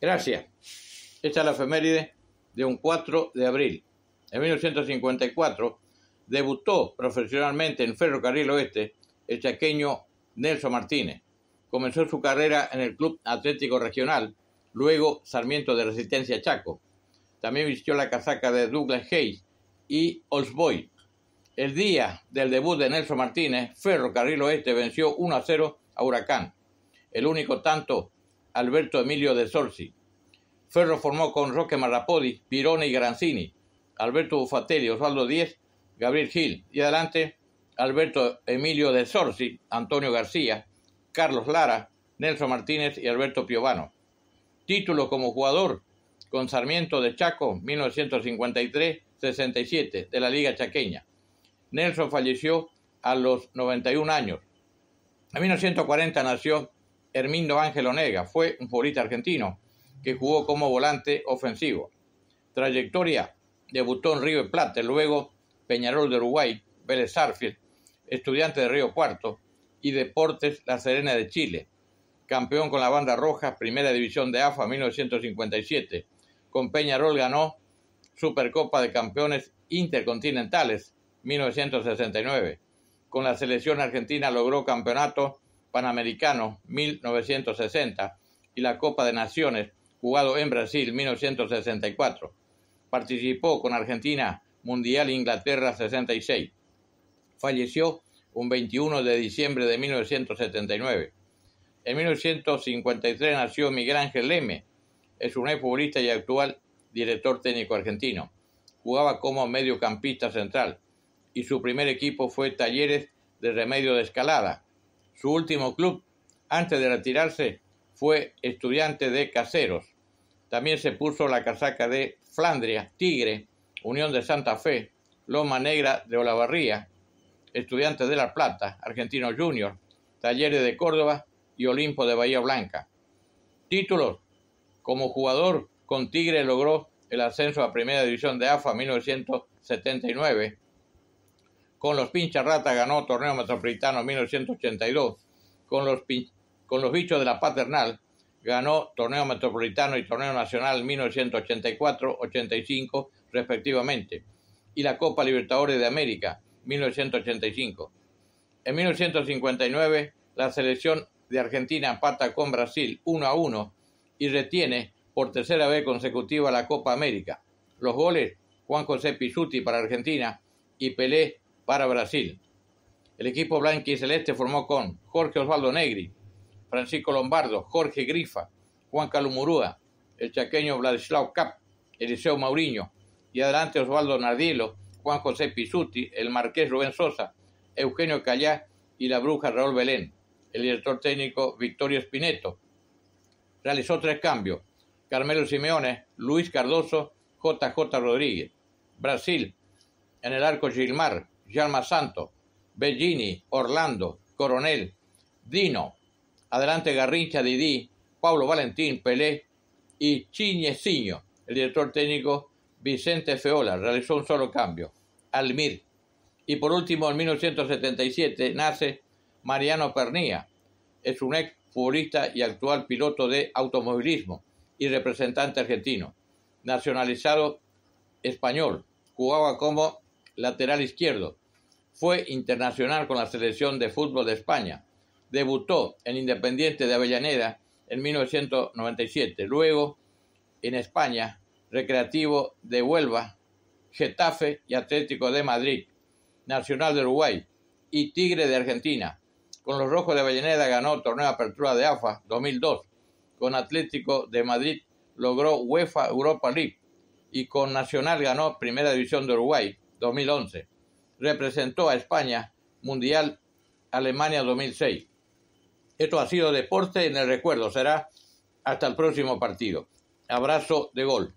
Gracias. Esta es la efeméride de un 4 de abril. En 1954 debutó profesionalmente en Ferrocarril Oeste el chaqueño Nelson Martínez. Comenzó su carrera en el Club Atlético Regional, luego Sarmiento de Resistencia Chaco. También vistió la casaca de Douglas Hayes y Osboy. El día del debut de Nelson Martínez, Ferrocarril Oeste venció 1 a 0 a Huracán. El único tanto Alberto Emilio de Sorci. Ferro formó con Roque Marrapodi, Pirone y Granzini, Alberto Bufatelli, Osvaldo Díez, Gabriel Gil y adelante Alberto Emilio de Sorsi, Antonio García, Carlos Lara, Nelson Martínez y Alberto Piovano. Título como jugador con Sarmiento de Chaco 1953-67 de la Liga Chaqueña. Nelson falleció a los 91 años. En 1940 nació Hermindo Ángel Onega fue un futbolista argentino que jugó como volante ofensivo. Trayectoria, debutó en Río de Plata, luego Peñarol de Uruguay, Vélez Sarfield, estudiante de Río Cuarto y Deportes La Serena de Chile. Campeón con la banda roja, primera división de AFA 1957. Con Peñarol ganó Supercopa de Campeones Intercontinentales 1969. Con la selección argentina logró campeonato Panamericano 1960 y la Copa de Naciones jugado en Brasil 1964. Participó con Argentina Mundial Inglaterra 66. Falleció un 21 de diciembre de 1979. En 1953 nació Miguel Ángel Leme. Es un futbolista y actual director técnico argentino. Jugaba como mediocampista central y su primer equipo fue Talleres de Remedio de Escalada su último club, antes de retirarse, fue estudiante de Caseros. También se puso la casaca de Flandria, Tigre, Unión de Santa Fe, Loma Negra de Olavarría, Estudiantes de La Plata, Argentino Junior, Talleres de Córdoba y Olimpo de Bahía Blanca. Títulos. Como jugador con Tigre logró el ascenso a Primera División de AFA en 1979 con los Rata ganó torneo metropolitano 1982. Con los, con los Bichos de la Paternal ganó torneo metropolitano y torneo nacional 1984-85 respectivamente. Y la Copa Libertadores de América 1985. En 1959 la selección de Argentina pata con Brasil 1 a 1 y retiene por tercera vez consecutiva la Copa América. Los goles, Juan José Pizzuti para Argentina y Pelé para Brasil. El equipo blanco y celeste formó con Jorge Osvaldo Negri, Francisco Lombardo, Jorge Grifa, Juan Calumurúa, el chaqueño Vladislao Cap, Eliseo Mauriño, y adelante Osvaldo Nardielo, Juan José Pisuti, el marqués Rubén Sosa, Eugenio Callá y la bruja Raúl Belén. El director técnico Victorio Espineto realizó tres cambios. Carmelo Simeone, Luis Cardoso, JJ Rodríguez. Brasil, en el arco Gilmar, Santo, Bellini, Orlando, Coronel, Dino, adelante Garrincha, Didi, Pablo Valentín, Pelé y Chiñeciño. El director técnico Vicente Feola realizó un solo cambio, Almir. Y por último, en 1977 nace Mariano Pernía. Es un ex futbolista y actual piloto de automovilismo y representante argentino. Nacionalizado español. Jugaba como lateral izquierdo. Fue internacional con la selección de fútbol de España. Debutó en Independiente de Avellaneda en 1997. Luego en España, Recreativo de Huelva, Getafe y Atlético de Madrid, Nacional de Uruguay y Tigre de Argentina. Con los Rojos de Avellaneda ganó torneo apertura de AFA 2002. Con Atlético de Madrid logró UEFA Europa League y con Nacional ganó Primera División de Uruguay 2011. Representó a España Mundial Alemania 2006. Esto ha sido deporte en el recuerdo. Será hasta el próximo partido. Abrazo de gol.